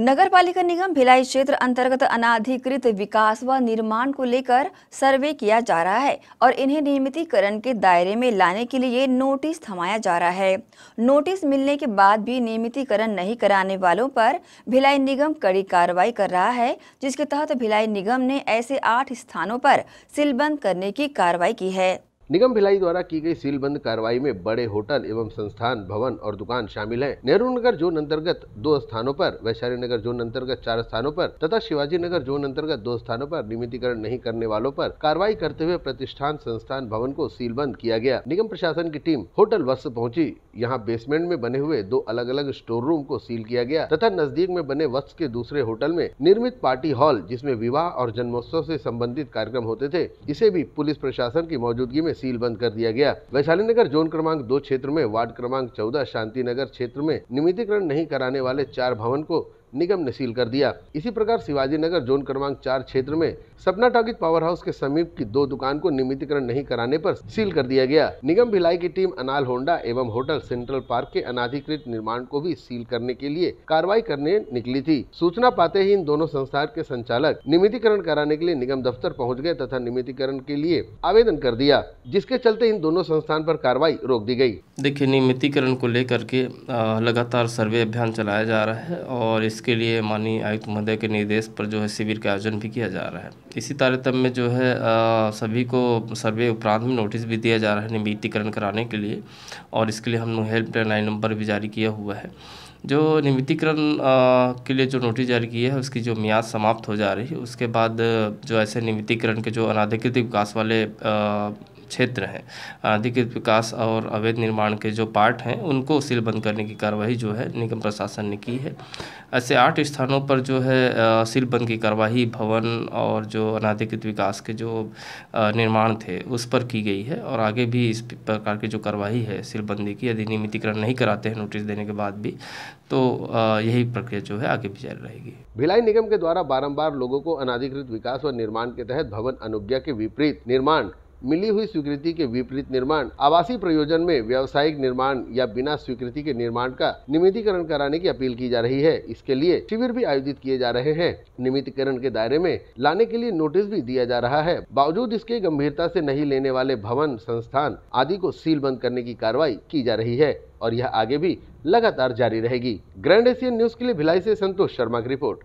नगर पालिका निगम भिलाई क्षेत्र अंतर्गत अनाधिकृत विकास व निर्माण को लेकर सर्वे किया जा रहा है और इन्हें नियमितीकरण के दायरे में लाने के लिए नोटिस थमाया जा रहा है नोटिस मिलने के बाद भी नियमितीकरण नहीं कराने वालों पर भिलाई निगम कड़ी कार्रवाई कर रहा है जिसके तहत भिलाई निगम ने ऐसे आठ स्थानों पर सिलबंद करने की कार्रवाई की है निगम भिलाई द्वारा की गई सीलबंद कार्रवाई में बड़े होटल एवं संस्थान भवन और दुकान शामिल है नेहरू नगर जोन अंतर्गत दो स्थानों पर वैशाली नगर जोन अंतर्गत चार स्थानों पर तथा शिवाजी नगर जोन अंतर्गत दो स्थानों पर नियमितीकरण नहीं करने वालों पर कार्रवाई करते हुए प्रतिष्ठान संस्थान भवन को सीलबंद किया गया निगम प्रशासन की टीम होटल वत्स पहुँची यहाँ बेसमेंट में बने हुए दो अलग अलग स्टोर रूम को सील किया गया तथा नजदीक में बने वस्त के दूसरे होटल में निर्मित पार्टी हॉल जिसमे विवाह और जन्मोत्सव ऐसी सम्बन्धित कार्यक्रम होते थे इसे भी पुलिस प्रशासन की मौजूदगी में सील बंद कर दिया गया वैशाली नगर जोन क्रमांक दो क्षेत्र में वार्ड क्रमांक चौदह शांति नगर क्षेत्र में नियमितीकरण नहीं कराने वाले चार भवन को निगम ने सील कर दिया इसी प्रकार शिवाजी नगर जोन क्रमांक चार क्षेत्र में सपना टॉकीज पावर हाउस के समीप की दो दुकान को नियमितीकरण नहीं कराने पर सील कर दिया गया निगम भिलाई की टीम अनाल होंडा एवं होटल सेंट्रल पार्क के अनाधिकृत निर्माण को भी सील करने के लिए कार्रवाई करने निकली थी सूचना पाते ही इन दोनों संस्थान के संचालक निमितीकरण कराने के लिए निगम दफ्तर पहुँच गए तथा निमितीकरण के लिए आवेदन कर दिया जिसके चलते इन दोनों संस्थान आरोप कार्रवाई रोक दी गयी देखिये नियमितीकरण को लेकर के लगातार सर्वे अभियान चलाया जा रहा है और इसके लिए माननीय आयुक्त महोदय के निर्देश पर जो है शिविर का आयोजन भी किया जा रहा है इसी तारतम्य में जो है आ, सभी को सर्वे उपरांत में नोटिस भी दिया जा रहा है निमितीकरण कराने के लिए और इसके लिए हमने हेल्पलाइन लाइन नंबर भी जारी किया हुआ है जो निमितीकरण के लिए जो नोटिस जारी किया है उसकी जो मियाद समाप्त हो जा रही है उसके बाद जो ऐसे निमितीकरण के जो अनाधिकृत विकास वाले आ, क्षेत्र हैं अनधिकृत विकास और अवैध निर्माण के जो पार्ट हैं उनको सीलबंद करने की कार्रवाई जो है निगम प्रशासन ने की है ऐसे आठ स्थानों पर जो है सीलबंद की कार्रवाई भवन और जो अनाधिकृत विकास के जो निर्माण थे उस पर की गई है और आगे भी इस प्रकार की जो कार्रवाई है सीलबंदी की यदि नियमितीकरण नहीं कराते हैं नोटिस देने के बाद भी तो यही प्रक्रिया जो है आगे भी जारी रहेगी भिलाई निगम के द्वारा बारम्बार लोगों को अनाधिकृत विकास और निर्माण के तहत भवन अनुज्ञा के विपरीत निर्माण मिली हुई स्वीकृति के विपरीत निर्माण आवासीय प्रयोजन में व्यावसायिक निर्माण या बिना स्वीकृति के निर्माण का नियमितीकरण कराने की अपील की जा रही है इसके लिए शिविर भी आयोजित किए जा रहे हैं निमितीकरण के दायरे में लाने के लिए नोटिस भी दिया जा रहा है बावजूद इसके गंभीरता से नहीं लेने वाले भवन संस्थान आदि को सील बंद करने की कार्रवाई की जा रही है और यह आगे भी लगातार जारी रहेगी ग्रैंड एशियन न्यूज के लिए भिलाई से संतोष शर्मा की रिपोर्ट